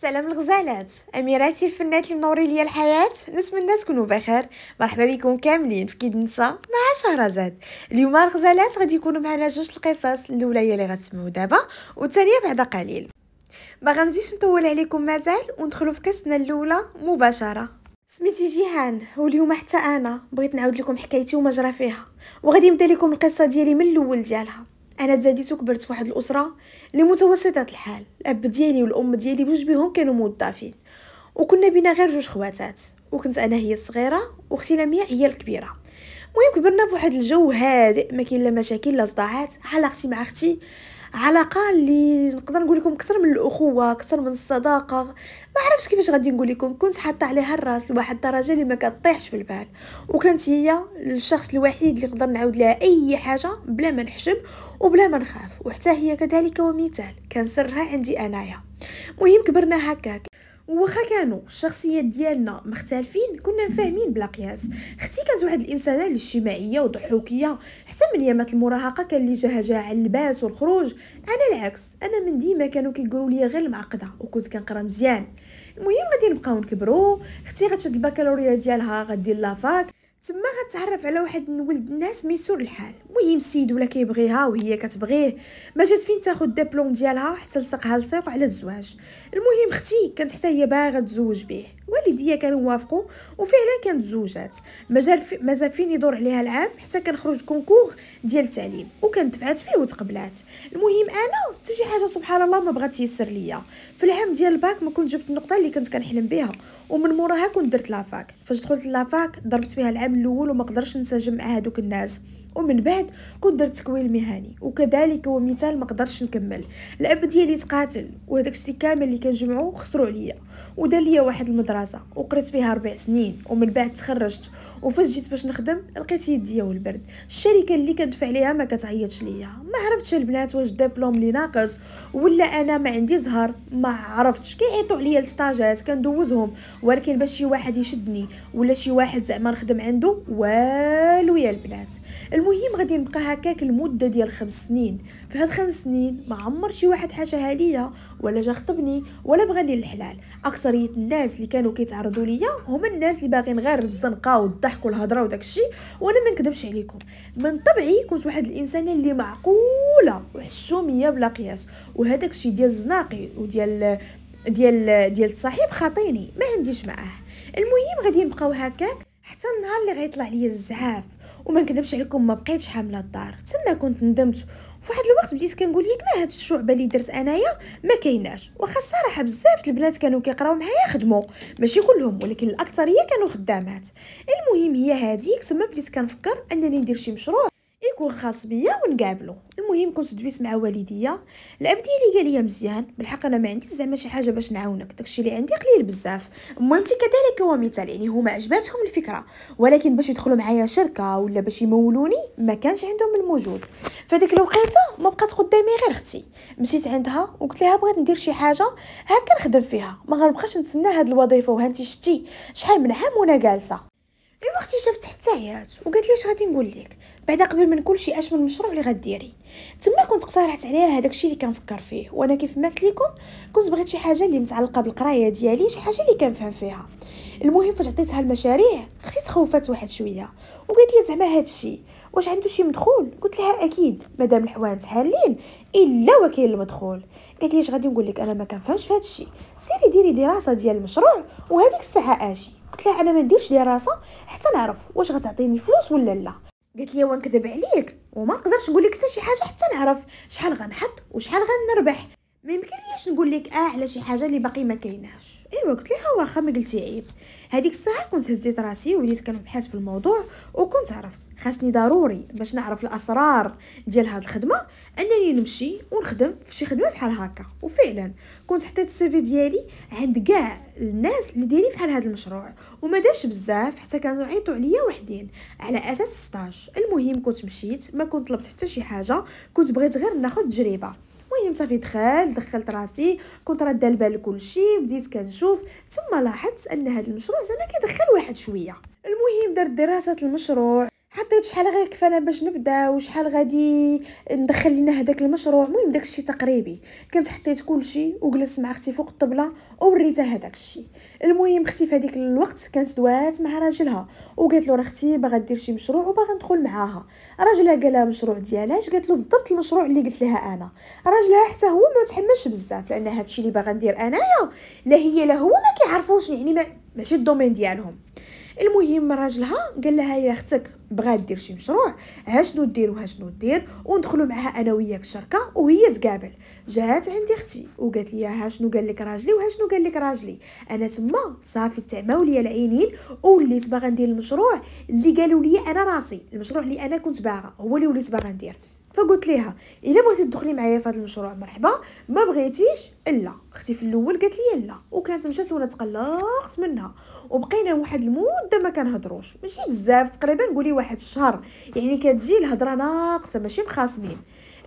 سلام الغزالات اميراتي الفنات اللي منورين ليا الحياه نتمنى تكونوا بخير مرحبا بكم كاملين في كيد نسا مع شهرزاد اليوم الغزالات غادي يكونوا معنا جوج القصص الاولى هي اللي غتسمعوا دابا والثانيه بعد قليل ما غنزيدش نطول عليكم مازال وندخلوا في قصتنا الاولى مباشره سميتي جيهان واليوم حتى انا بغيت نعاود لكم حكايتي وما جرى فيها وغادي نبدا لكم القصه ديالي من الاول ديالها انا تزاديت وكبرت في واحد الاسره اللي متوسطه الحال الاب ديالي والام ديالي بوج بهم كانوا موظفين وكنا بينا غير جوج خواتات وكنت انا هي الصغيره واختي لمياء هي الكبيره المهم كبرنا في واحد الجو هادئ ما كاين لا مشاكل لا صداعات علاقتي مع اختي علاقه اللي نقدر نقول لكم اكثر من الاخوه اكثر من الصداقه ما عرفتش كيفاش غادي نقول لكم كنت حاطه عليها الراس لواحد الدرجه اللي ما كطيحش في البال وكانت هي الشخص الوحيد اللي نقدر نعاود لها اي حاجه بلا ما نحشم وبلا ما نخاف وحتى هي كذلك ومثال كان سرها عندي انايا مهم كبرنا هكاك وخا كانوا الشخصيات ديالنا مختلفين كنا مفاهمين بلا قياس اختي كانت واحد الانسانه الاجتماعيه وضحوكيه حتى من يامات المراهقه كان اللي جاها جاه على اللباس والخروج انا العكس انا من ديما كانوا كيقولوا لي غير المعقده وكنت كنقرا مزيان المهم غادي نبقاو نكبروا اختي غتشد البكالوريا ديالها غدير لافاك تما غتعرف على واحد من ولد الناس ميسور الحال المهم السيد ولا كيبغيها وهي كتبغيه ما جات فين تاخد ديبلوم ديالها حتى لصقها لصيق على الزواج المهم اختي كانت حتى هي باغا تزوج بيه والديا كانوا وافقوا وفعلا كانت زوجات مازال في مازال فين يدور عليها العام حتى كنخرج كونكور ديال التعليم وكانت دفعات فيه وتقبلات المهم انا حتى شي حاجه سبحان الله ما بغات يسر ليا في العام ديال الباك ما كنت جبت النقطه اللي كنت كنحلم بها ومن موراها كنت درت لافاك فاش دخلت لافاك ضربت فيها العام الاول وما قدرش نسجم مع هذوك الناس ومن بعد كنت درت تكوين مهني وكذلك هو مثال ما قدرش نكمل الاب ديالي تقاتل وهداك الشيء كامل اللي كنجمعو خسروا عليا ودار ليا واحد المدرسه دراسة وقريت فيها ربع سنين ومن بعد تخرجت وفاش جيت باش نخدم لقيت يديا والبرد الشركة اللي كندفع ليها ما كتعيطش ليا ما عرفتش البنات واش الدبلوم لي ناقص ولا انا ما عندي زهر ما عرفتش كيعيطوا عليا الستاجات كندوزهم ولكن باش شي واحد يشدني ولا شي واحد زعما نخدم عنده والو يا البنات المهم غادي نبقى هكاك المدة ديال خمس سنين في هاد خمس سنين ما عمر شي واحد حاشاها ليا ولا جا خطبني ولا بغاني الحلال اكثريه الناس اللي كانوا كانوا كيتعرضوا ليا هما الناس اللي باغيين غير الزنقه والضحك والهضره وداك الشيء وانا ما نكذبش عليكم من طبعي كنت واحد الانسانه اللي معقوله وحشوميه بلا قياس وهذاك الشيء ديال الزناقي وديال ديال ديال الصاحب خاطيني ما عنديش معاه المهم غادي نبقاو هكاك حتى النهار اللي غيطلع ليا الزعاف وما نكذبش عليكم ما بقيتش حامله الدار تما كنت ندمت فواحد الوقت بديت كنقول ياك ما هاد الشعبه اللي درت انايا ما كايناش واخا الصراحه بزاف البنات كانوا كيقراو معايا خدموا ماشي كلهم ولكن الاكثريه كانوا خدامات المهم هي هذيك تما بديت كنفكر انني ندير شي مشروع يكون خاص بيا ونقابلو المهم كنت دويت مع والديا الاب ديالي قال لي مزيان بالحق انا ما عندي زعما شي حاجه باش نعاونك داكشي اللي عندي قليل بزاف المهم كذلك هو مثال يعني هما عجباتهم الفكره ولكن باش يدخلوا معايا شركه ولا باش يمولوني ما كانش عندهم الموجود فديك الوقيته ما بقات قدامي غير اختي مشيت عندها وقلت لها بغيت ندير شي حاجه هكا نخدم فيها ما غنبقاش نتسنى هاد الوظيفه وهانتي شتي شحال من عام وانا جالسه ايوا اختي شافت حتى عيات وقالت لي اش غادي نقول لك بعدا قبل من كلشي اش من المشروع اللي غديري تما كنت اقترحت عليها هذاك الشيء اللي كنفكر فيه وانا كيف ما قلت لكم كنت بغيت شي حاجه اللي متعلقه بالقرايه ديالي شي حاجه اللي كنفهم فيها المهم فاش عطيتها المشاريع اختي تخوفات واحد شويه وقالت لي زعما هذا الشيء واش عنده شي مدخول قلت لها اكيد مادام الحوانت حالين الا وكاين المدخول قالت لي اش غادي نقول لك انا ما كنفهمش في هذا الشيء سيري ديري دراسه ديال المشروع وهذيك الساعه اجي قلت لها انا ما نديرش دراسه حتى نعرف واش غتعطيني الفلوس ولا لا قالت لي وانكذب عليك وما نقدرش نقول لك حتى شي حاجه حتى نعرف شحال غنحط وشحال غنربح ما يمكنليش نقول لك اه على شي حاجه اللي باقي ما كايناش ايوا قلت ليها واخا ما قلتي عيب هذيك الساعه كنت هزيت راسي وبديت كنبحث في الموضوع وكنت عرفت خاصني ضروري باش نعرف الاسرار ديال هاد الخدمه انني نمشي ونخدم في شي خدمه بحال هكا وفعلا كنت حطيت السيفي ديالي عند كاع الناس اللي دايرين بحال هاد المشروع وما داش بزاف حتى كانوا عيطوا عليا وحدين على اساس ستاج المهم كنت مشيت ما كنت طلبت حتى شي حاجه كنت بغيت غير ناخذ تجربه المهم صافي دخل دخلت راسي كنت راد البال شيء بديت كنشوف ثم لاحظت ان هذا المشروع زعما كيدخل واحد شويه المهم درت دراسه المشروع حطيت شحال غير كفانا باش نبدا وشحال غادي ندخل لينا هذاك المشروع المهم داكشي تقريبي كنت حطيت كلشي وجلست مع اختي فوق الطبله ووريتها هذاك الشيء المهم اختي في هذيك الوقت كانت دوات مع راجلها وقالت له اختي باغا دير شي مشروع وباغا ندخل معاها راجلها قالها مشروع ديالاش قالت له بالضبط المشروع اللي قلت لها انا راجلها حتى هو ما تحملش بزاف لان الشيء اللي باغا ندير انايا لا هي لا هو ما كيعرفوش يعني ما ماشي الدومين ديالهم المهم راجلها قال لها يا اختك بغا دير شي مشروع ها شنو دير وها شنو دير وندخلوا معها انا وياك الشركه وهي تقابل جات عندي اختي وقالت لي ها شنو قال لك راجلي وها شنو قال لك راجلي انا تما صافي تعماو ليا العينين وليت باغا ندير المشروع اللي قالوا لي انا راسي المشروع اللي انا كنت باغا هو اللي وليت باغا ندير فقلت ليها الا بغيتي تدخلي معايا في هذا المشروع مرحبا ما بغيتيش الا اختي في الاول قالت لي لا وكانت مشات وانا تقلقت منها وبقينا واحد المده ما كنهضروش ماشي بزاف تقريبا قولي واحد الشهر يعني كتجي الهضره ناقصه ماشي مخاصمين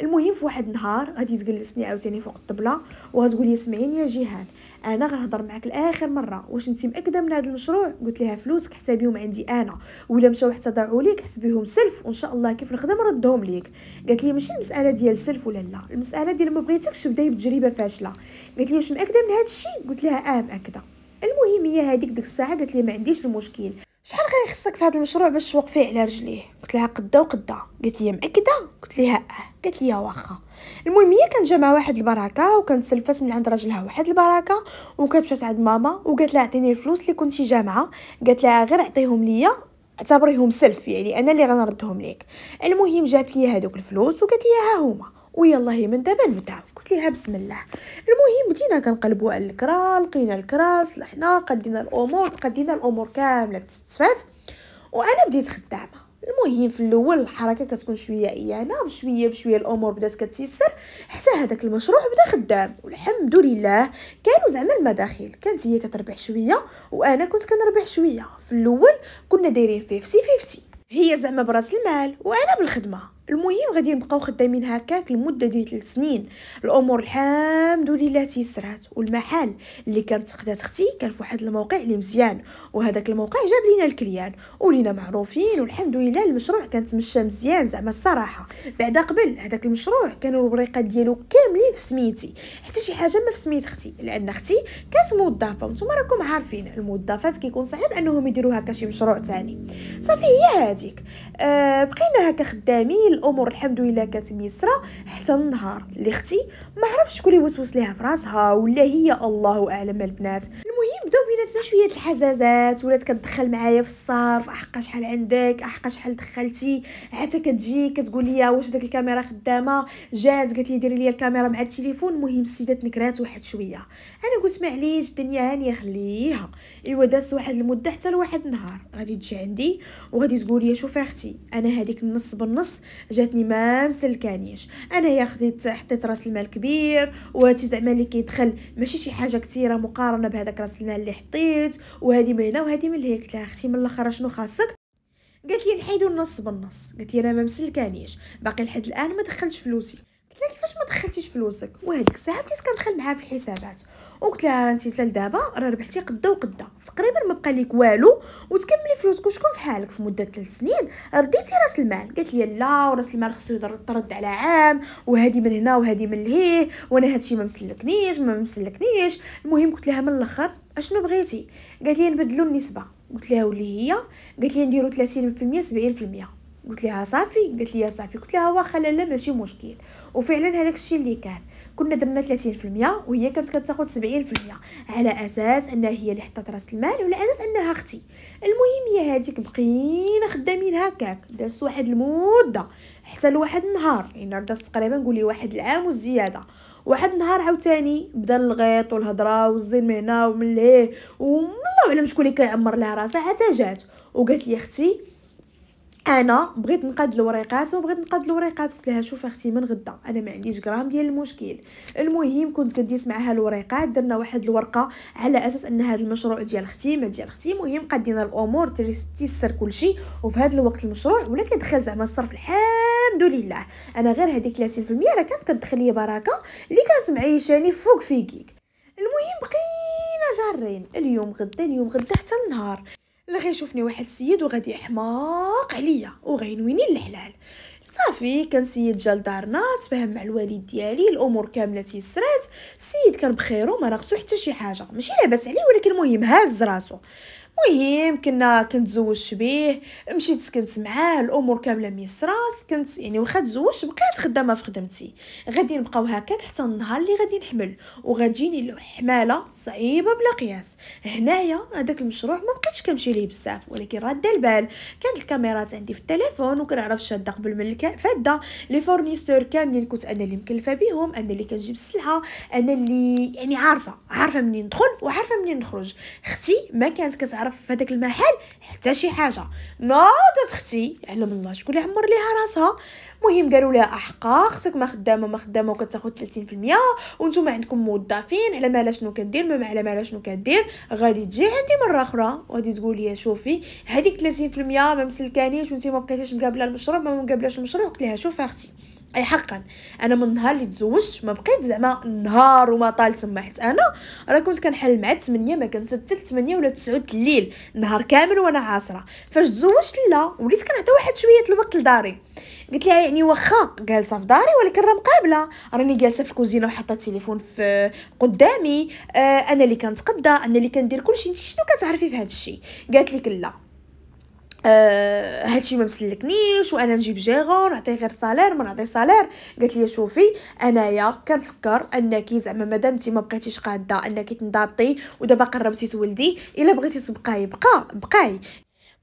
المهم في واحد النهار غادي تجلسني عاوتاني فوق الطبله وغتقول لي سمعيني يا جيهان انا غنهضر معاك لاخر مره واش انت مأكده من هذا المشروع قلت لها فلوسك حسابيهم عندي انا ولا مشاو حتى ضاعوا ليك حسبيهم سلف وان شاء الله كيف نخدم ردهم ليك قالت لي ماشي المساله ديال سلف ولا لا المساله ديال ما بغيتكش تبداي بتجربه فاشله قالت لي لي واش مأكدة من هذا الشيء قلت لها اه مأكدة المهم هي هذيك ديك الساعة قالت لي ما عنديش المشكل شحال غيخصك في هذا المشروع باش توقفيه على رجليه قلت لها قدا وقدا قالت لي مأكدة قلت لها اه قالت لي واخا المهم هي كان جامعه واحد البراكه وكان سلفات من عند راجلها واحد البراكه وكانت مشات عند ماما وقالت لها عطيني الفلوس اللي كنتي جامعه قالت لها غير عطيهم ليا اعتبريهم سلف يعني انا اللي غنردهم ليك المهم جابت لي هذوك الفلوس وقالت لي ها هما ويلا هي من دابا نبداو قلت لها بسم الله المهم بدينا كنقلبوا على الكرا لقينا الكرا لحنا قدينا الامور تقدينا الامور كامله تستفات وانا بديت خدامه المهم في الاول الحركه كتكون شويه ايانه بشويه بشويه الامور بدات كتيسر حتى هذاك المشروع بدا خدام والحمد لله كانوا زعما المداخيل كانت هي كتربح شويه وانا كنت كنربح شويه في الاول كنا دايرين 50 50 هي زعما براس المال وانا بالخدمه المهم غادي نبقاو خدامين هكاك لمده ديال 3 سنين الامور الحمد لله تيسرات والمحل اللي كانت خدات اختي كان في واحد الموقع اللي مزيان وهذاك الموقع جاب لينا الكليان ولينا معروفين والحمد لله المشروع كان تمشى مزيان زعما الصراحه بعدا قبل هذاك المشروع كانوا الوريقات ديالو كاملين في سميتي حتى شي حاجه ما في سميت اختي لان اختي كانت موظفه وانتم راكم عارفين الموظفات كيكون صعيب انهم يديروا هكا شي مشروع ثاني صافي هي هذيك أه بقينا هكا خدامين الامور الحمد لله كانت ميسره حتى النهار اللي اختي ما عرفش شكون اللي وسوس ليها في راسها ولا هي الله اعلم البنات المهم بداو بيناتنا شويه الحزازات ولات كتدخل معايا في الصرف احقا شحال عندك احقا شحال دخلتي حتى كتجي كتقول لي واش داك الكاميرا خدامه جات قالت لي ديري لي الكاميرا مع التليفون المهم السيده نكرات واحد شويه انا قلت معليش الدنيا هانيه خليها ايوا دازت واحد المده حتى لواحد النهار غادي تجي عندي وغادي تقول لي شوفي اختي انا هذيك النص بالنص جاتني ما مسلكانيش انا يا خديت حطيت راس المال كبير وهادشي زعما اللي كيدخل ماشي شي حاجه كثيره مقارنه بهذاك راس المال اللي حطيت وهذه من هنا وهذه من هيك قلت اختي من الاخر شنو خاصك قالت لي نحيدو النص بالنص قالت لي انا ما مسلكانيش باقي لحد الان ما دخلتش فلوسي قلت لها كيفاش ما دخلتيش فلوسك وهذيك الساعه بديت كندخل معاها في الحسابات وقلت لها انت حتى لدابا راه ربحتي قدا وقدا تقريبا ما بقى لك والو وتكملي فلوسك وشكون في حالك في مده 3 سنين رديتي راس المال قالت لي لا وراس المال خصو يترد على عام وهذه من هنا وهذه من لهيه وانا الشيء ما مسلكنيش ما مسلكنيش المهم قلت لها من الاخر اشنو بغيتي قالت لي نبدلوا النسبه قلت لها واللي هي قالت لي نديروا 30% 70% قلت لها صافي قالت لي صافي قلت لها واخا لا ماشي مشكل وفعلا هذاك الشيء اللي كان كنا درنا 30% وهي كانت كتاخذ 70% على اساس انها هي اللي حطت راس المال وعلى اساس انها اختي المهم هي هذيك بقينا خدامين هكاك دازت واحد المده حتى لواحد النهار يعني دازت تقريبا قولي واحد العام والزياده واحد النهار عاوتاني بدا الغيط والهضره والزين من هنا ومن لهيه والله اعلم شكون اللي كيعمر لها راسها حتى جات وقالت لي اختي انا بغيت نقاد الوريقات ما بغيت نقاد الوريقات قلت لها شوف اختي من غدا انا ما عنديش غرام ديال المشكل المهم كنت كنديس معها الوريقات درنا واحد الورقه على اساس ان هذا المشروع ديال اختي ما ديال اختي المهم قدينا الامور تيسر كلشي وفي هذا الوقت المشروع ولا كيدخل زعما الصرف الحمد لله انا غير هذيك 30% راه كانت كتدخل لي بركه اللي كانت معيشاني فوق فيكيك المهم بقينا جارين اليوم غدا اليوم غدا حتى النهار لا غيشوفني واحد السيد وغادي يحماق عليا وغينويني للحلال صافي كان سيد جا لدارنا تفاهم مع الوالد ديالي الامور كامله تيسرات السيد كان بخيرو ما ناقصو حتى شي حاجه ماشي لاباس عليه ولكن المهم هاز راسو مهم كنا كنتزوج شبيه مشيت سكنت معاه الامور كامله ميسره سكنت يعني واخا تزوجت بقيت خدامه في خدمتي غادي نبقاو هكاك حتى النهار اللي غادي نحمل وغتجيني حماله صعيبه بلا قياس هنايا هذاك المشروع ما بقيتش كنمشي ليه بزاف ولكن راه البال كانت الكاميرات عندي في التليفون وكنعرف شاده قبل من الفاده لي فورنيستور كاملين كنت انا اللي مكلفه بهم انا اللي كنجيب السلعه انا اللي يعني عارفه عارفه منين ندخل وعارفه منين نخرج اختي ما كانت كتعرف تعرف في هذاك المحل حتى شي حاجه ناضت اختي علم الله شكون اللي عمر ليها راسها مهم قالوا لها احقا اختك ما خدامه ما خدامه وكتاخذ 30% وانتم عندكم موظفين على مالها شنو كدير ما على مالها شنو كدير غادي تجي عندي مره اخرى وغادي تقول لي شوفي هذيك 30% ما مسلكانيش وانت ما بقيتيش مقابله المشروع ما مقابلاش المشروع قلت لها شوفي اختي اي حقا انا من نهار اللي تزوجت ما بقيت زعما نهار وما طال تما حيت انا راه كنت كنحل مع 8 ما كنسد حتى 8 ولا 9 الليل نهار كامل وانا عاصره فاش تزوجت لا وليت كنعطي واحد شويه الوقت لداري قلت لها يعني واخا جالسه في داري ولكن راه مقابله راني جالسه في الكوزينه وحاطه التليفون في قدامي آه انا اللي كنتقدى انا اللي كندير كلشي انت شنو كتعرفي في هذا الشيء قالت لك لا آه هادشي ما مسلكنيش وانا نجيب جيغور نعطيه غير سالير ما نعطي سالير قالت لي شوفي انايا كنفكر انك زعما مادام انت ما بقيتيش قاده انك تنضبطي ودابا قربتي تولدي الا بغيتي تبقاي بقى بقاي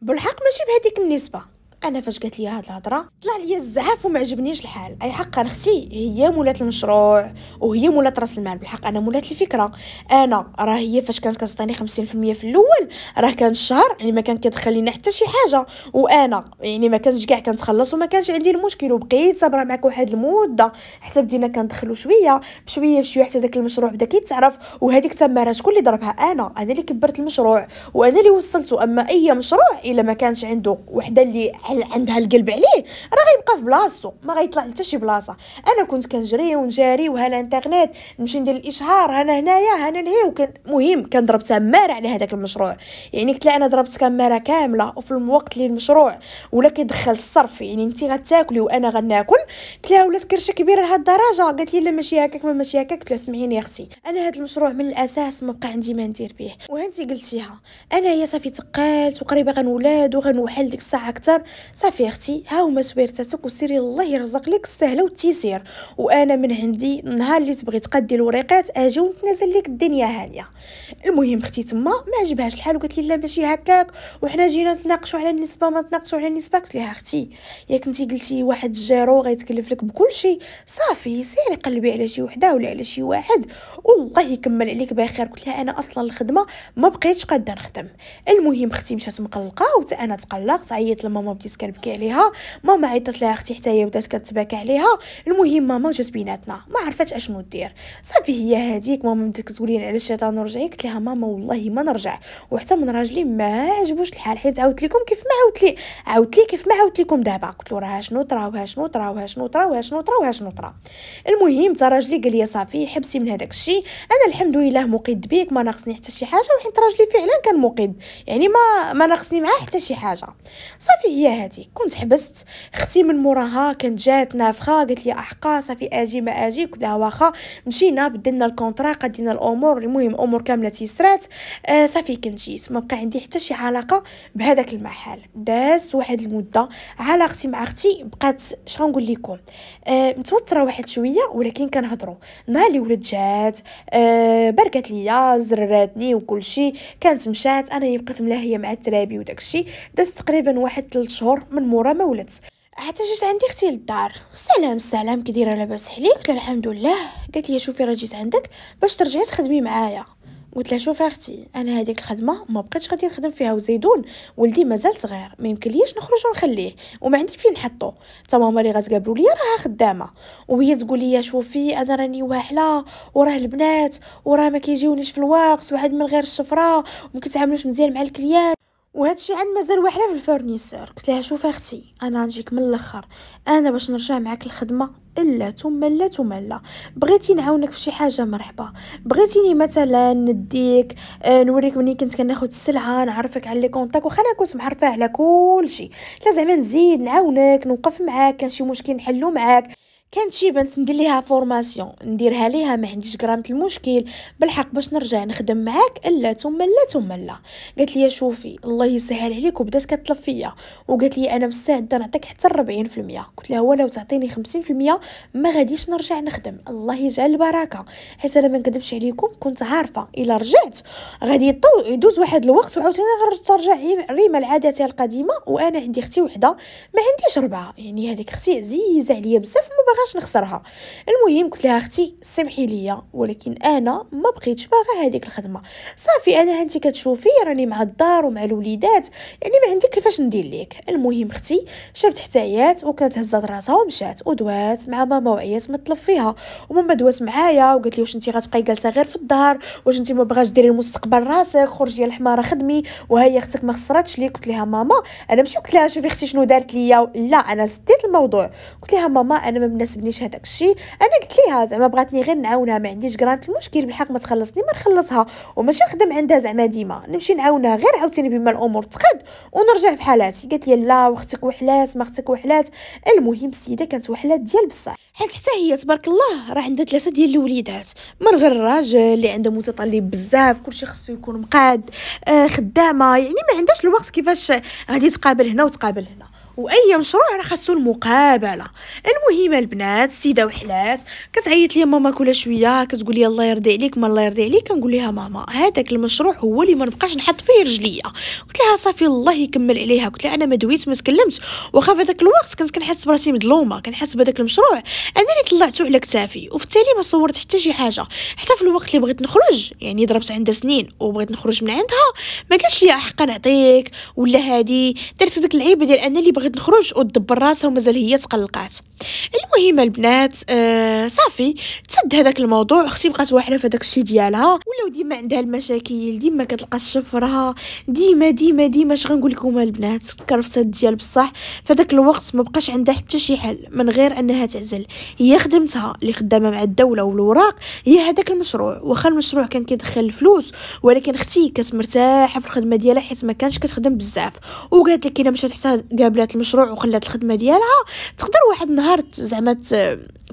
بالحق ماشي بهذيك النسبه انا فاش قالت لي هاد الهضره طلع لي الزعاف وما عجبنيش الحال اي حقا اختي هي مولات المشروع وهي مولات راس المال بالحق انا مولات الفكره انا راه هي فاش كانت كتعطيني 50% في الاول راه كان الشهر يعني ما كان كيدخل لنا حتى شي حاجه وانا يعني ما كانش كاع كنتخلص وما كانش عندي المشكل وبقيت صابره معك واحد المده حتى بدينا كندخلوا شويه بشويه بشويه حتى داك المشروع بدا كيتعرف وهذيك تما شكون اللي ضربها انا انا اللي كبرت المشروع وانا اللي وصلته اما اي مشروع الا ما كانش عنده وحده اللي عندها القلب عليه راه غيبقى في بلاصتو ما غيطلع حتى شي بلاصه انا كنت كنجري ونجاري وهنا انترنيت نمشي ندير الاشهار هنا هنايا هنا لهي وكان مهم كنضرب تماره على هذاك المشروع يعني لها انا ضربت كماره كامله وفي الوقت اللي المشروع ولا كيدخل الصرف يعني انت غتاكلي وانا غناكل قلت لها ولات كرشه كبيره لهاد الدرجه قالت لي لا ماشي هكاك ما ماشي هكاك قلت لها سمعيني يا اختي انا هاد المشروع من الاساس ما بقى عندي ما ندير به وهانتي قلتيها انا هي صافي تقالت وقريبه غنولاد وغنوحل ديك الساعه اكثر صافي اختي ها هما سويرتاتك وسيري الله يرزق لك السهله والتيسير وانا من عندي النهار اللي تبغي تقدي الوريقات اجي ونتنازل لك الدنيا هانيه المهم اختي تما ما عجبهاش الحال وقالت لي لا ماشي هكاك وحنا جينا نتناقشوا على النسبه ما تناقشوا على النسبه قلت لها اختي ياك انت قلتي واحد الجيرو غيتكلف لك بكل شيء صافي سيري قلبي على شي وحده ولا على شي واحد والله يكمل عليك بخير قلت لها انا اصلا الخدمه ما بقيتش قاده نخدم المهم اختي مشات مقلقه وانا تقلقت عيطت لماما بديت كنبكي عليها ماما عيطت لها اختي حتى هي بدات كتباكى عليها المهم ماما جات بيناتنا ما عرفات اشنو دير صافي هي هذيك ماما بدات لي علاش حتى ورجعي قلت لها ماما والله ما نرجع وحتى من راجلي ما عجبوش الحال حيت عاودت لكم كيف ما عاودت لي عاودت لي كيف ما عاودت لكم دابا قلت له راه شنو طرا وها شنو طرا وها شنو طرا وها شنو طرا وها شنو طرا المهم تا راجلي قال لي صافي حبسي من هذاك الشيء انا الحمد لله مقيد بيك ما ناقصني حتى شي حاجه وحيت راجلي فعلا كان مقيد يعني ما ما ناقصني معاه حتى شي حاجه صافي هي هادي كنت حبست اختي من موراها كانت جات نافخه قالت لي احقا صافي اجي ما اجي قلت لها واخا مشينا بدلنا الكونطرا قدينا الامور المهم امور كامله تيسرات آه صافي كنت جيت ما بقى عندي حتى شي علاقه بهذاك المحل داز واحد المده علاقتي مع اختي بقات شنو لكم آه متوتره واحد شويه ولكن كنهضروا نهار اللي ولد جات آه بركات ليا زراتني وكل شيء كانت مشات انا بقيت ملاهيه مع الترابي وداكشي داز تقريبا واحد 3 شهور من مورا ما ولدت حتى جات عندي اختي للدار سلام سلام كي دايره لاباس عليك قلت الحمد لله قالت لي شوفي راه جيت عندك باش ترجعي تخدمي معايا قلت لها شوفي اختي انا هذيك الخدمه ما بقيتش غادي نخدم فيها وزيدون ولدي مازال صغير ما يمكنليش نخرج ونخليه وما عندي فين نحطو حتى ماما اللي غتقابلو ليا راها خدامه وهي تقول لي شوفي انا راني واحله وراه البنات وراه ما كيجيونيش في الوقت واحد من غير الشفره وما كيتعاملوش مزيان مع الكليان وهذا الشيء عاد مازال واحله في الفورنيسور قلت لها شوف اختي انا نجيك من الاخر انا باش نرجع معك الخدمه الا ثم لا ثم لا بغيتي نعاونك في شي حاجه مرحبا بغيتيني مثلا نديك آه، نوريك منين كنت كناخذ السلعه نعرفك على لي كونتاك واخا انا كنت معرفه على كل شيء لا زعما نزيد نعاونك نوقف معاك كان شي مشكل نحلو معاك كانت شي بنت ندير ليها فورماسيون نديرها ليها ما عنديش غرامه المشكل بالحق باش نرجع نخدم معاك الا ثم لا ثم لا قالت لي شوفي الله يسهل عليك وبدات كتطلب فيا وقالت لي انا مستعده نعطيك حتى 40% قلت لها ولو تعطيني 50% ما غاديش نرجع نخدم الله يجعل البركه حيت انا ما نكذبش عليكم كنت عارفه الا رجعت غادي يدوز واحد الوقت وعاوتاني ترجع ريما العادات القديمه وانا عندي اختي وحده ما عنديش ربعه يعني هذيك اختي عزيزه عليا بزاف ما باغاش نخسرها المهم قلت لها اختي سمحي ليا ولكن انا ما بقيتش باغا هذيك الخدمه صافي انا انت كتشوفي راني مع الدار ومع الوليدات يعني ما عندي كيفاش ندير ليك المهم اختي شافت حتايات وكانت هزات راسها ومشات ودوات مع ماما وعيات مطلب فيها وماما دوات معايا وقالت لي واش انت غتبقاي جالسه غير في الدار واش انت ما بغاش ديري المستقبل راسك خرجي يا الحماره خدمي وهي اختك ما خسراتش ليك قلت لها ماما انا ماشي قلت لها شوفي اختي شنو دارت ليا لا انا سديت الموضوع قلت لها ماما انا ما ناسبنيش هذاك الشيء انا قلت ليها زعما بغاتني غير نعاونها ما عنديش غرانت المشكل بالحق ما تخلصني ما نخلصها وماشي نخدم عندها زعما ديما نمشي نعاونها غير عاوتاني بما الامور تقاد ونرجع بحالاتي قالت لي لا واختك وحلات ما اختك وحلات المهم السيده كانت وحلات ديال بصح حيت حتى هي تبارك الله راه عندها ثلاثه ديال الوليدات من غير الراجل اللي عنده متطلب بزاف كلشي خصو يكون مقاد آه خدامه يعني ما عندهاش الوقت كيفاش غادي تقابل هنا وتقابل هنا واي مشروع راه خاصو المقابله المهم البنات سيده وحلات كتعيط لي ماما كل شويه كتقول لي الله يرضي عليك ما الله يرضي عليك كنقول لها ماما هذاك المشروع هو اللي ما نبقاش نحط فيه رجليا قلت لها صافي الله يكمل عليها قلت لها انا ما دويت ما تكلمت واخا في هذاك الوقت كنت كنحس براسي مظلومه كنحس بهذاك المشروع انا اللي طلعته على كتافي وبالتالي ما صورت حتى شي حاجه حتى في الوقت اللي بغيت نخرج يعني ضربت عندها سنين وبغيت نخرج من عندها ما قالش لي حق نعطيك ولا هادي درت ديك العيبه ديال انا اللي بغيت نخرج وتدبر راسها ومازال هي تقلقات المهم البنات آه صافي تسد هذاك الموضوع اختي بقات واحده في داك الشيء ديالها ولاو ديما عندها المشاكل ديما كتلقى الشفره ديما ديما ديما اش غنقول لكم البنات كرفسات ديال بصح فداك الوقت ما بقاش عندها حتى شي حل من غير انها تعزل هي خدمتها اللي خدامه مع الدوله والوراق هي هذاك المشروع واخا المشروع كان كيدخل الفلوس ولكن اختي كانت مرتاحه في الخدمه ديالها حيت ما كانش كتخدم بزاف وقالت لك الا مشات حتى قابلات المشروع وخلات الخدمه ديالها تقدر واحد النهار زعما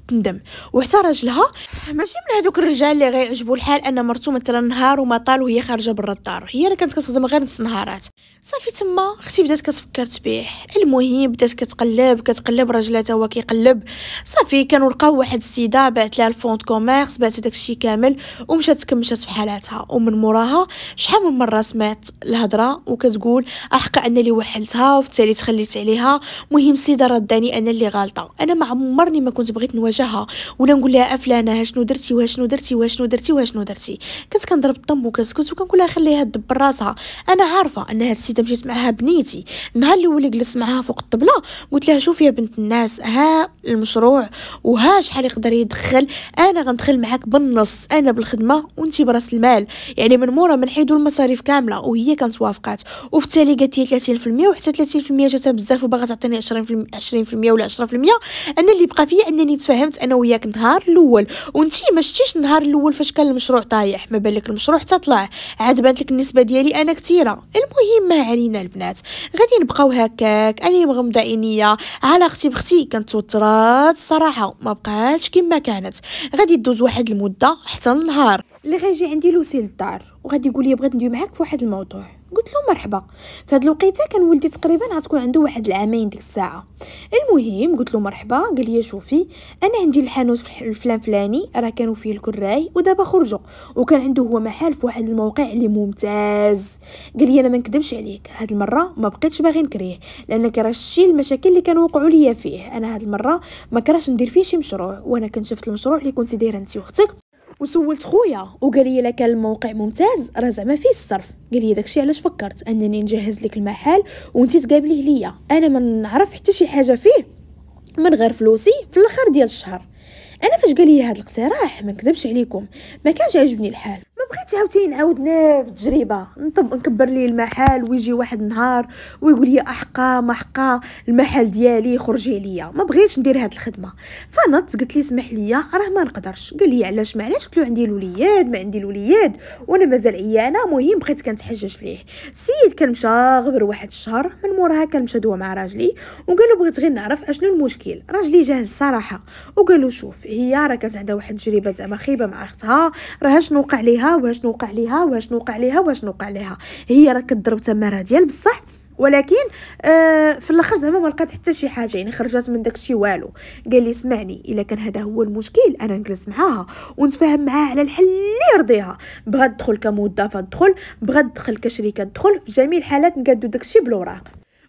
تندم وحتى راجلها ماشي من هذوك الرجال اللي غيعجبو الحال ان مرتو مثلا نهار وما طال وهي خارجه برا الدار هي اللي كانت كتصدم غير نص نهارات صافي تما اختي بدات كتفكر تبيح المهم بدات كتقلب كتقلب راجلها هو كيقلب صافي كانوا لقاو واحد السيده بعت لها الفونت كوميرس بعت داكشي كامل ومشات تكمشات في حالاتها ومن موراها شحال من مره سمعت الهضره وكتقول احق انا اللي وحلتها وفي التالي تخليت عليها مهم السيده رداني انا اللي غالطه انا ما عمرني ما كنت بغيت نواجه وجهها ولا نقول لها افلانه شنو درتي واشنو درتي واشنو درتي واشنو درتي كنت كنضرب الطم وكنسكت وكنقول لها خليها دبر راسها انا عارفه ان هاد السيده مشيت معاها بنيتي النهار الاول اللي جلست معاها فوق الطبله قلت لها شوفي يا بنت الناس ها المشروع وها شحال يقدر يدخل انا غندخل معاك بالنص انا بالخدمه وانت براس المال يعني من مورا منحيدو المصاريف كامله وهي كانت وافقات وفي التالي قالت لي 30% وحتى 30% جاتها بزاف وباغا تعطيني 20% 20% ولا 10% انا اللي بقى فيا انني تفهمت انا وياك النهار الاول وانتي ما شتيش النهار الاول فاش كان المشروع طايح ما بالك المشروع حتى طلع عاد بانت لك النسبه ديالي انا كثيره المهم ما علينا البنات غادي نبقاو هكاك انا مغمضه عينيا علاقتي بختي كانت توترات صراحه ما بقاتش كما كانت غادي دوز واحد المده حتى النهار اللي غيجي عندي لوسيل الدار وغادي يقول لي بغيت ندوي معاك في واحد الموضوع قلت له مرحبا فهاد الوقيته كان ولدي تقريبا غتكون عنده واحد العامين ديك الساعه المهم قلت له مرحبا قال لي شوفي انا عندي الحانوت الفلان فلاني راه كانوا فيه الكراي ودابا خرجوا وكان عنده هو محل في واحد الموقع اللي ممتاز قال لي انا ما نكذبش عليك هاد المره ما بقيتش باغي نكريه لان كره المشاكل اللي كانوا وقعوا ليا فيه انا هاد المره ما كرهش ندير فيه شي مشروع وانا كنت شفت المشروع اللي كنتي دايره انت واختك وسولت خويا وقال لي لك الموقع ممتاز راه زعما فيه الصرف قال لي داكشي علاش فكرت انني نجهز لك المحل وانت تقابليه ليا انا ما نعرف حتى شي حاجه فيه من غير فلوسي في الاخر ديال الشهر انا فاش قال لي هذا الاقتراح ما نكذبش عليكم ما كانش عاجبني الحال ما بغيت عاوتاني نعاود نفس تجربه نطب نكبر ليه المحل ويجي واحد النهار ويقول لي احقا محقا المحل ديالي خرجي ليا ما بغيتش ندير هاد الخدمه فنط قلت لي سمح ليا راه ما نقدرش قال لي علاش معلاش قلت له عندي الوليد ما عندي الوليد وانا مازال عيانه مهم بقيت كنتحجج ليه السيد كان مشى غبر واحد الشهر من موراها كان مشى دوا مع راجلي وقال له بغيت غير نعرف اشنو المشكل راجلي جاهل الصراحه وقال له شوف هي راه كانت عندها واحد التجربه زعما خيبه مع اختها راه شنو وقع ليها واش نوقع ليها واش نوقع ليها واش نوقع ليها هي راه كضرب تمارا ديال بصح ولكن آه في الاخر زعما ما لقات حتى شي حاجه يعني خرجت من داكشي والو قال لي اسمعني الا كان هذا هو المشكل انا نجلس معاها ونتفاهم معاها على الحل اللي يرضيها بغات تدخل كموظفه تدخل بغات تدخل كشريكه تدخل في جميع الحالات نقادو داكشي بالوراق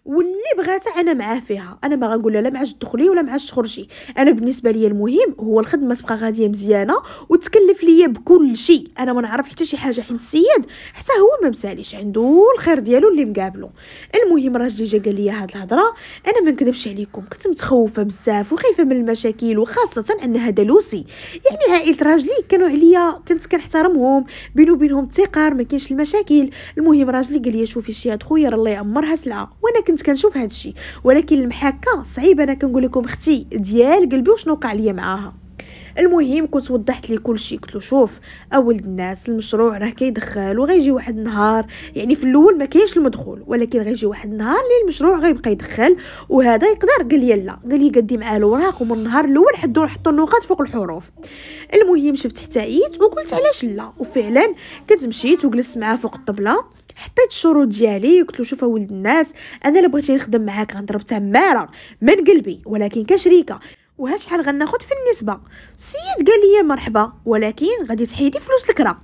واللي بغاتها انا معاه فيها انا ما غنقول لا معاش تدخلي ولا معاش تخرجي انا بالنسبه ليا المهم هو الخدمه تبقى غاديه مزيانه وتكلف ليا بكل شيء انا ما نعرف حتى شي حاجه حيت السيد حتى هو ما مساليش عنده الخير ديالو اللي مقابلو المهم راجلي جا قال لي هاد الهضره انا ما نكذبش عليكم كنت متخوفه بزاف وخايفه من المشاكل وخاصه ان هذا لوسي يعني عائله راجلي كانوا عليا كنت كنحترمهم بيني وبينهم الثقار ما كاينش المشاكل المهم راجلي قال لي شوفي شي هاد خويا الله يعمرها سلعه وانا كنت كنت كنشوف هذا الشيء ولكن المحاكه صعيب انا كنقول لكم اختي ديال قلبي وشنو وقع ليا معاها المهم كنت وضحت ليه كلشي قلت شوف اول الناس المشروع راه كيدخل وغيجي واحد النهار يعني في الاول ما كاينش المدخول ولكن غيجي واحد النهار اللي المشروع غيبقى يدخل وهذا يقدر قال لي لا قال لي قدي معاه الوراق ومن النهار الاول حدو حطوا النقاط فوق الحروف المهم شفت حتى عيت وقلت علاش لا وفعلا كنت مشيت وجلست معاه فوق الطبله حطيت الشروط ديالي قلت له شوف ولد الناس انا اللي بغيتي نخدم معاك غنضرب تماره من قلبي ولكن كشريكه وها شحال غناخد في النسبه السيد قال لي مرحبا ولكن غادي تحيدي فلوس الكرا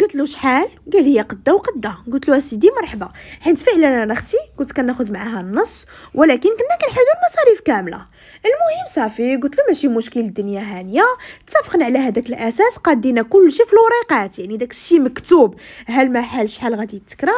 قلت له شحال قال لي قدا وقدا قلت له سيدي مرحبا حيت فعلا انا اختي كنت كناخذ معاها النص ولكن كنا كنحيدو المصاريف كامله المهم صافي قلت له ماشي مشكل الدنيا هانيه اتفقنا على هذاك الاساس قادينا كلشي في الوريقات يعني داك الشيء مكتوب هالمحل شحال غادي تكرا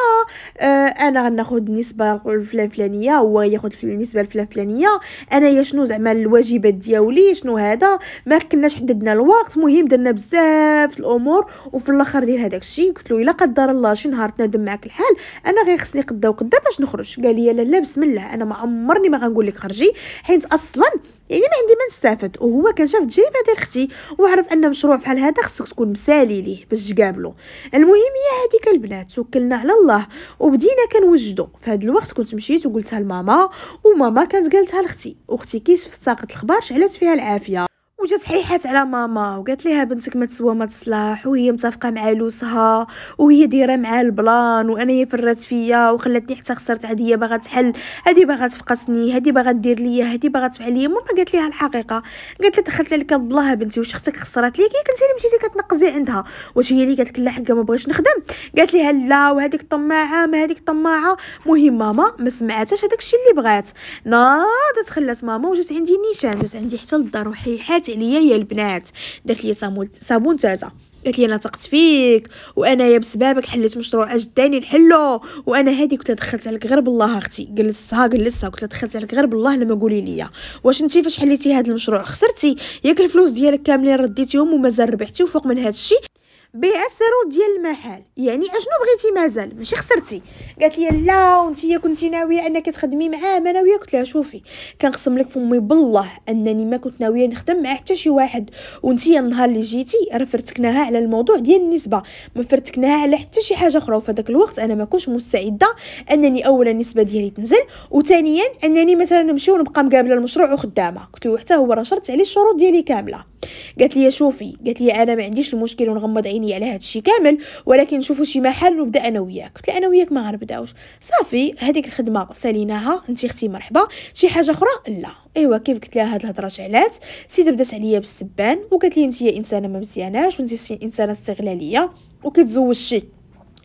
آه انا غناخذ النسبه الفلان فلانيه هو ياخذ النسبه الفلان فلانيه انايا شنو زعما الواجبات ديالي شنو هذا ما كناش حددنا الوقت مهم درنا بزاف الامور وفي الاخر ديال هذاك الشيء قلت له الا قدر الله شي نهار تنادم معاك الحال انا غير خصني قدا وقدا باش نخرج قال لي لا لا بسم الله انا ما عمرني ما غنقول لك خرجي حيت اصلا يعني ما عندي ما نستافد وهو كان شاف تجربه ديال اختي وعرف ان مشروع بحال هذا خصك تكون مسالي ليه باش تقابلو المهم هي هذيك البنات توكلنا على الله وبدينا كنوجدو في هذا الوقت كنت مشيت وقلتها لماما وماما كانت قالتها لاختي اختي كي شفت ساقط الخبار شعلت فيها العافيه وجات حيحات على ماما وقالت ليها بنتك ما تسوى ما تصلح وهي متفقه مع لوسها وهي دايره مع البلان وانا فرات فيا وخلاتني حتى خسرت هذه باغا تحل هادي باغا تفقسني هادي باغا دير ليا هادي باغا تفعل ليا ماما قالت ليها الحقيقه قالت لها دخلت عليك الله بنتي واش اختك خسرات ليك كنتي اللي مشيتي كتنقزي عندها واش هي اللي قالت لك لا حقا ما بغيتش نخدم قالت ليها لا وهذيك طماعه ما هذيك طماعه مهم ماما ما سمعاتش هذاك الشيء اللي بغات ناضت خلات ماما وجات عندي نيشان جات عندي حتى للدار وحيحات عليا يا البنات دارت لي صابون تازه قالت لي انا ثقت فيك يا بسبابك حليت مشروع اجداني نحلو وانا هادي قلت دخلت عليك غير بالله اختي جلسها جلسها قلت دخلت عليك غير بالله لما قولي لي واش انت فاش حليتي هذا المشروع خسرتي ياك الفلوس ديالك كاملين رديتيهم ومازال ربحتي وفوق من هذا الشيء بعسرو ديال المحل يعني اشنو بغيتي مازال ماشي خسرتي قالت لي لا وانت كنتي ناويه انك تخدمي معاه ما ناويه قلت لها شوفي كنقسم لك فمي بالله انني ما كنت ناويه نخدم مع حتى شي واحد وانت النهار اللي جيتي راه فرتكناها على الموضوع ديال النسبه ما فرتكناها على حتى شي حاجه اخرى وفي هذاك الوقت انا ما كنتش مستعده انني اولا النسبه ديالي تنزل وثانيا انني مثلا نمشي ونبقى مقابله المشروع وخدامه قلت له حتى هو راه شرط عليه الشروط ديالي كامله قالت لي شوفي قالت لي انا ما عنديش المشكل ونغمض عيني على هذا الشيء كامل ولكن شوفوا شي محل نبدا انا وياك قلت لها انا وياك ما غنبداوش صافي هذيك الخدمه ساليناها انت اختي مرحبا شي حاجه اخرى لا ايوا كيف قلت لها هاد الهضره شعلات سيده بدات عليا بالسبان وقالت لي انت انسانه ما مزياناش وانت انسانه استغلاليه وكتزوج شي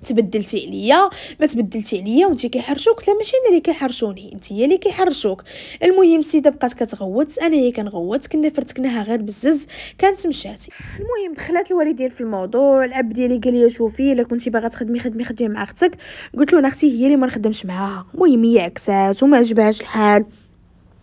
تبدلتي عليا ما تبدلتي عليا وانت كيحرشوك لا ماشي انا اللي كيحرشوني انت هي اللي كيحرشوك المهم السيده بقات كتغوت انا هي كنغوت كنا فرتكناها غير بزز كانت مشات المهم دخلات الوالدين في الموضوع الاب ديالي قال لي شوفي الا كنتي باغا تخدمي خدمي خدمي مع اختك قلت له انا اختي هي اللي ما نخدمش معاها المهم هي عكسات وما عجبهاش الحال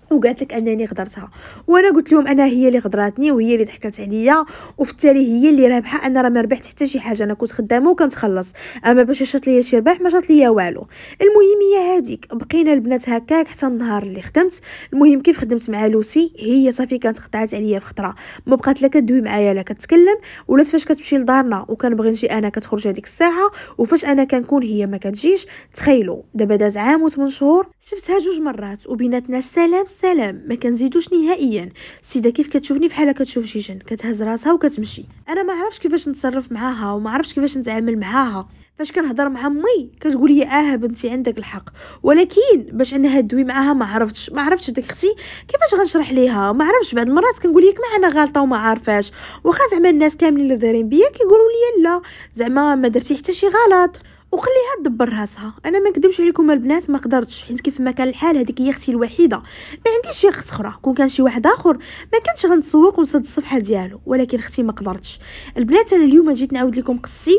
وقالت لك انني غدرتها وانا قلت لهم انا هي اللي غدراتني وهي اللي ضحكت عليا وفي التالي هي اللي رابحه انا راه ما ربحت حتى شي حاجه انا كنت خدامه وكنتخلص اما باش شات ليا شي ربح ما شات ليا والو المهم هي هذيك بقينا البنات هكاك حتى النهار اللي خدمت المهم كيف خدمت مع لوسي هي صافي كانت خطعات عليا في خطره ما بقات لا كدوي معايا لا كتكلم ولا فاش كتمشي لدارنا وكنبغي نجي انا كتخرج هذيك الساعه وفاش انا كنكون هي ما كتجيش تخيلوا دابا داز عام و شهور شفتها جوج مرات وبيناتنا السلام السلام ما كنزيدوش نهائيا السيده كيف كتشوفني فحال كتشوف شي جن كتهز راسها وكتمشي انا ما عرفتش كيفاش نتصرف معاها وما عرفتش كيفاش نتعامل معاها فاش كنهضر مع امي كتقول لي اه بنتي عندك الحق ولكن باش انها دوي معاها ما عرفتش ما عرفتش ديك اختي كيفاش غنشرح ليها ما عرفتش بعض المرات كنقول لك ما انا غلطه وما عارفاش واخا زعما الناس كاملين اللي دايرين بيا كيقولوا لي لا زعما ما درتي حتى شي غلط وخليها تدبر راسها انا ما نكذبش عليكم البنات ما قدرتش حيت كيف ما كان الحال هذيك هي اختي الوحيده ما عنديش شي اخت اخرى كون كان شي واحد اخر ما كانش غنتسوق ونسد الصفحه ديالو ولكن اختي ما قدرتش البنات انا اليوم جيت نعاود لكم قصي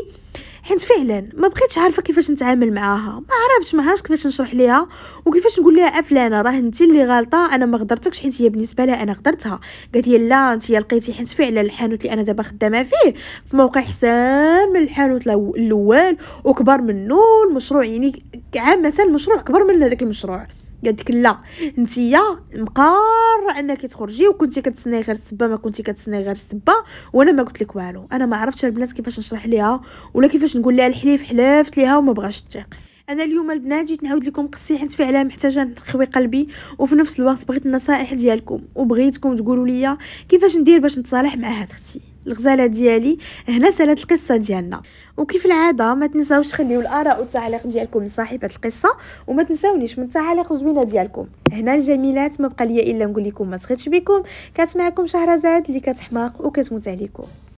حيت فعلا ما بقيتش عارفه كيفاش نتعامل معاها ما عرفتش ما عرفتش كيفاش نشرح ليها وكيفاش نقول ليها افلانه راه انت اللي غلطه انا ما غدرتكش حيت هي بالنسبه لها انا غدرتها قالت لي لا انت لقيتي حيت فعلا الحانوت اللي انا دابا خدامه فيه في موقع حسان من الحانوت الاول وكبر منه المشروع يعني عامه المشروع كبر من هذاك المشروع قالت لك لا نتيا مقاره انك تخرجي وكنتي كتسناي غير السبه ما كنتي كتسناي غير السبه وانا ما قلت لك والو انا ما عرفتش البنات كيفاش نشرح ليها ولا كيفاش نقول لها الحليف حلفت ليها وما بغاش تثق انا اليوم البنات جيت نعاود لكم قصي حيت فعلا محتاجه نخوي قلبي وفي نفس الوقت بغيت النصائح ديالكم وبغيتكم تقولوا لي كيفاش ندير باش نتصالح مع هاد اختي الغزاله ديالي هنا سالت القصه ديالنا وكيف العاده ما تنساوش خليو الاراء والتعليق ديالكم لصاحبه القصه وما تنساونيش من التعاليق الزوينه ديالكم هنا الجميلات ما بقى ليا الا نقول لكم ما سخيتش بكم كانت معكم شهرزاد اللي كتحماق وكتموت عليكم